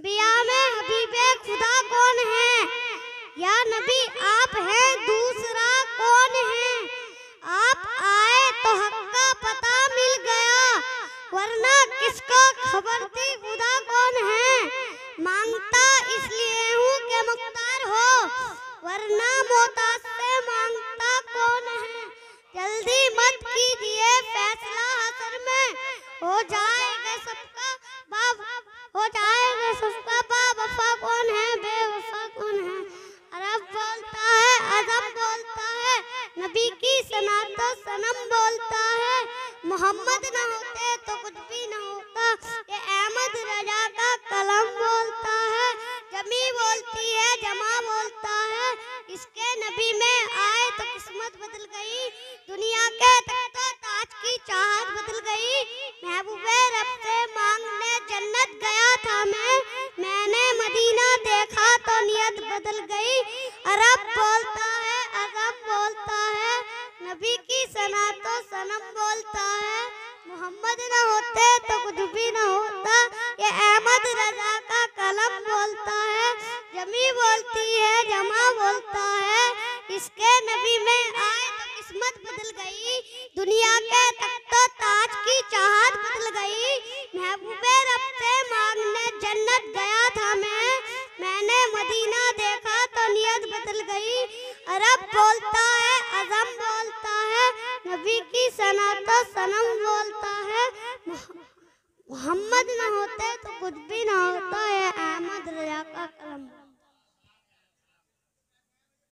बिया में हबीबे खुदा कौन है या नबी आप हैं दूसरा कौन है आप आए तो हक पता मिल गया वरना किसको खबर थी खुदा कौन है मांगता इसलिए हूँ कि मुख्तार हो वरना मोहताज से मांगता कौन है जल्दी मत कीजिए फैसला हसर में हो जाएगा सबका बाप हो जाएंगे सबका बाबा कौन है बेवफा कौन है अरब बोलता है अदब बोलता है नबी की सना तो सनम बोलता है मोहम्मद ना होते तो कुछ भी ना होता ये बदल गई अरब बोलता है अरब बोलता है नबी की सना तो सनम बोलता है मोहम्मद न होते तो कुछ भी न होता ये अहमद रजा का कलम बोलता है जमी बोलती है जमा बोलता है इसके नबी में आए तो किस्मत बदल गई दुनिया के तख्तो ताज की चाहत बदल गई महबूबे रब से मांगने जन्नत गई बोलता है अजम बोलता है नबी की सना सनम बोलता है मोहम्मद न होते तो कुछ भी ना होता है अहमद रजा का कलम